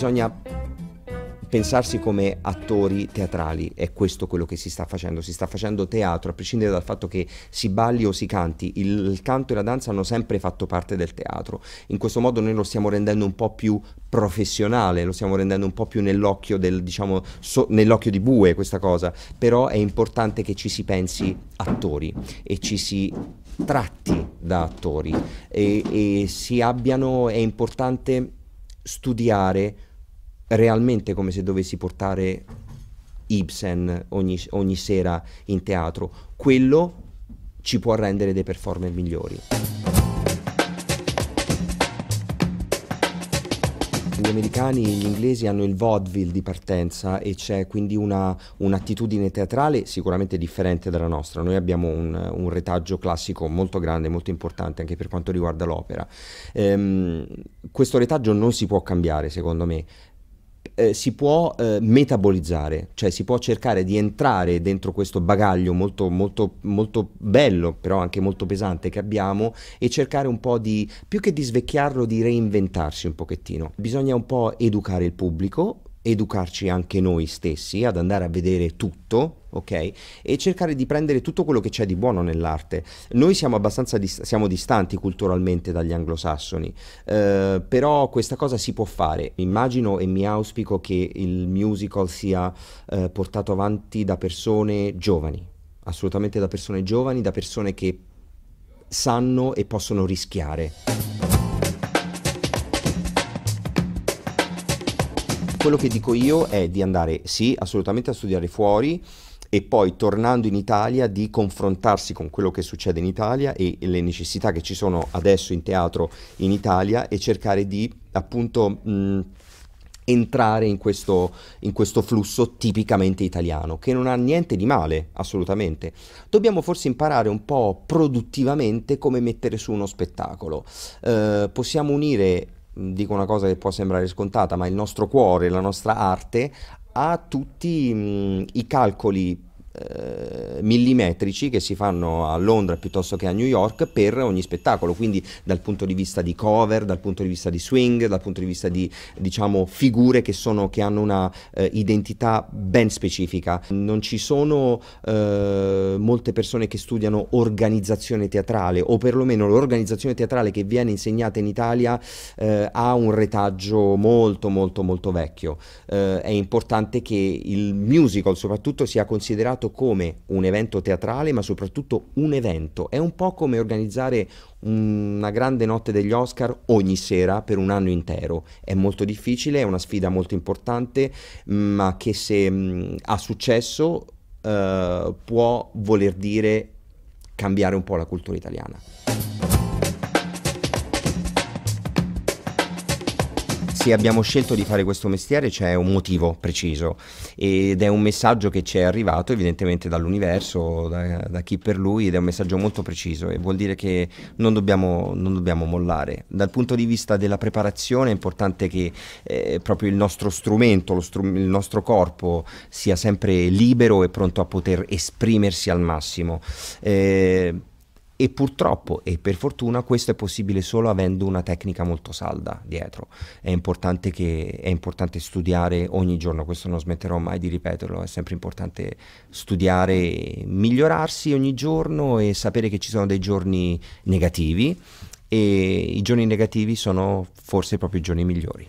bisogna pensarsi come attori teatrali, è questo quello che si sta facendo, si sta facendo teatro, a prescindere dal fatto che si balli o si canti, il, canto e la danza hanno sempre fatto parte del teatro, in questo modo noi lo stiamo rendendo un po' più professionale, lo stiamo rendendo un po' più nell'occhio, del, diciamo, so, nell'occhio di bue questa cosa, però è importante che ci si pensi attori e ci si tratti da attori e, e si abbiano, è importante studiare realmente come se dovessi portare Ibsen ogni, ogni sera in teatro. Quello ci può rendere dei performer migliori. Gli americani e gli inglesi hanno il vaudeville di partenza e c'è quindi una, un'attitudine teatrale sicuramente differente dalla nostra. Noi abbiamo un, un, retaggio classico molto grande, molto importante anche per quanto riguarda l'opera. Ehm, questo retaggio non si può cambiare secondo me, eh, si può eh, metabolizzare, cioè si può cercare di entrare dentro questo bagaglio molto, molto, molto bello, però anche molto pesante che abbiamo e cercare un po' di, più che di svecchiarlo, di reinventarsi un pochettino. Bisogna un po' educare il pubblico, educarci anche noi stessi, ad andare a vedere tutto, ok? E cercare di prendere tutto quello che c'è di buono nell'arte. Noi siamo abbastanza dist- siamo distanti culturalmente dagli anglosassoni, eh, però questa cosa si può fare. Immagino e mi auspico che il musical sia eh, portato avanti da persone giovani, assolutamente da persone giovani, da persone che sanno e possono rischiare. quello che dico io è di andare sì assolutamente a studiare fuori e poi tornando in Italia di confrontarsi con quello che succede in Italia e, le necessità che ci sono adesso in teatro in Italia e cercare di appunto mh, entrare in questo, in questo, flusso tipicamente italiano, che non ha niente di male, assolutamente. Dobbiamo forse imparare un po' produttivamente come mettere su uno spettacolo. Eh, possiamo unire dico una cosa che può sembrare scontata, ma il nostro cuore, la nostra arte ha tutti mh, i calcoli eh, millimetrici che si fanno a Londra piuttosto che a New York per ogni spettacolo, quindi dal punto di vista di cover, dal punto di vista di swing, dal punto di vista di diciamo, figure che, sono, che hanno una eh, identità ben specifica. Non ci sono eh, molte persone che studiano organizzazione teatrale o perlomeno l'organizzazione teatrale che viene insegnata in Italia eh, ha un retaggio molto molto molto vecchio. Eh, è importante che il musical soprattutto sia considerato pensato come un evento teatrale, ma soprattutto un evento. È un po' come organizzare una grande notte degli Oscar ogni sera per un anno intero. È molto difficile, è una sfida molto importante, ma che se mh, ha successo eh, può voler dire cambiare un po' la cultura italiana. se abbiamo scelto di fare questo mestiere c'è un motivo preciso ed è un messaggio che ci è arrivato evidentemente dall'universo, da, da chi per lui, ed è un messaggio molto preciso e vuol dire che non dobbiamo, non dobbiamo mollare. Dal punto di vista della preparazione è importante che eh, proprio il nostro strumento, str il nostro corpo sia sempre libero e pronto a poter esprimersi al massimo. Eh, e purtroppo e per fortuna questo è possibile solo avendo una tecnica molto salda dietro. È importante, che, è importante studiare ogni giorno, questo non smetterò mai di ripeterlo, è sempre importante studiare, migliorarsi ogni giorno e sapere che ci sono dei giorni negativi e i giorni negativi sono forse proprio i giorni migliori.